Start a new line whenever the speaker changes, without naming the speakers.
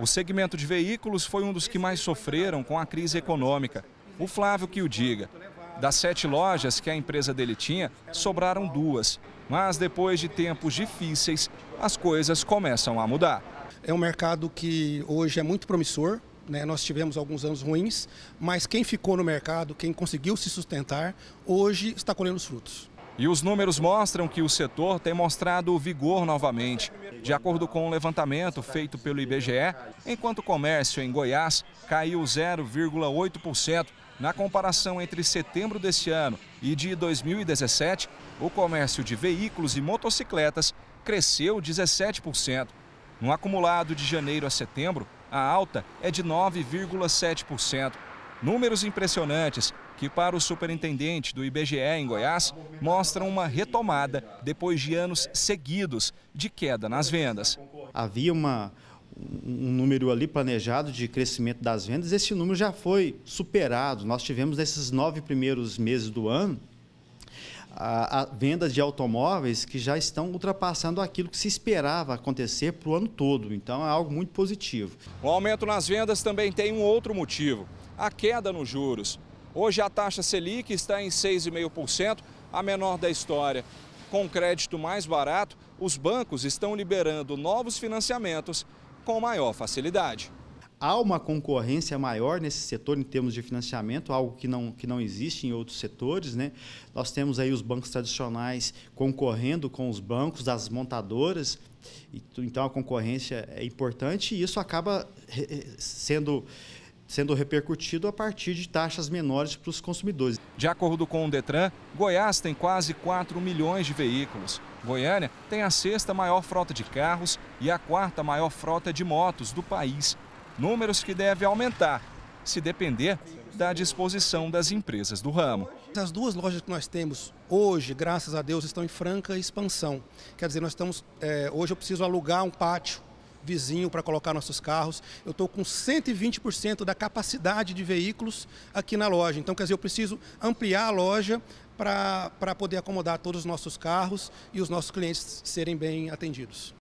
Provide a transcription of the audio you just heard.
O segmento de veículos foi um dos que mais sofreram com a crise econômica. O Flávio que o diga. Das sete lojas que a empresa dele tinha, sobraram duas. Mas depois de tempos difíceis, as coisas começam a mudar.
É um mercado que hoje é muito promissor, né, nós tivemos alguns anos ruins, mas quem ficou no mercado, quem conseguiu se sustentar, hoje está colhendo os frutos.
E os números
mostram que
o setor tem mostrado vigor novamente de acordo com um levantamento feito pelo IBGE, enquanto o comércio em Goiás caiu 0,8%. Na comparação entre setembro deste ano e de 2017, o comércio de veículos e motocicletas cresceu 17%. No acumulado de janeiro a setembro, a alta é de 9,7%. Números impressionantes que, para o superintendente do IBGE em Goiás, mostram uma retomada
depois de anos seguidos de queda nas vendas. Havia uma, um número ali planejado de crescimento das vendas, esse número já foi superado. Nós tivemos nesses nove primeiros meses do ano a, a vendas de automóveis que já estão ultrapassando aquilo que se esperava acontecer para o ano todo. Então é algo muito positivo. O aumento nas vendas também tem um outro motivo: a queda nos juros.
Hoje a taxa Selic está em 6,5%, a menor da história. Com crédito mais barato, os bancos estão liberando novos financiamentos com maior
facilidade há uma concorrência maior nesse setor em termos de financiamento, algo que não, que não existe em outros setores. Né? Nós temos aí os bancos tradicionais concorrendo com os bancos, as montadoras, e, então a concorrência é importante e isso acaba sendo sendo repercutido a partir de taxas menores para os consumidores. De acordo com o Detran, Goiás tem quase 4 milhões de veículos.
Goiânia tem a sexta maior frota de carros e a quarta maior frota de motos do país números que deve aumentar, se depender da disposição das empresas do ramo.
As duas lojas que nós temos hoje, graças a Deus, estão em franca expansão. Quer dizer, nós estamos. É, hoje eu preciso alugar um pátio vizinho para colocar nossos carros. Eu estou com 120% da capacidade de veículos aqui na loja. Então, quer dizer, eu preciso ampliar a loja para poder acomodar todos os nossos carros e os nossos clientes serem bem atendidos.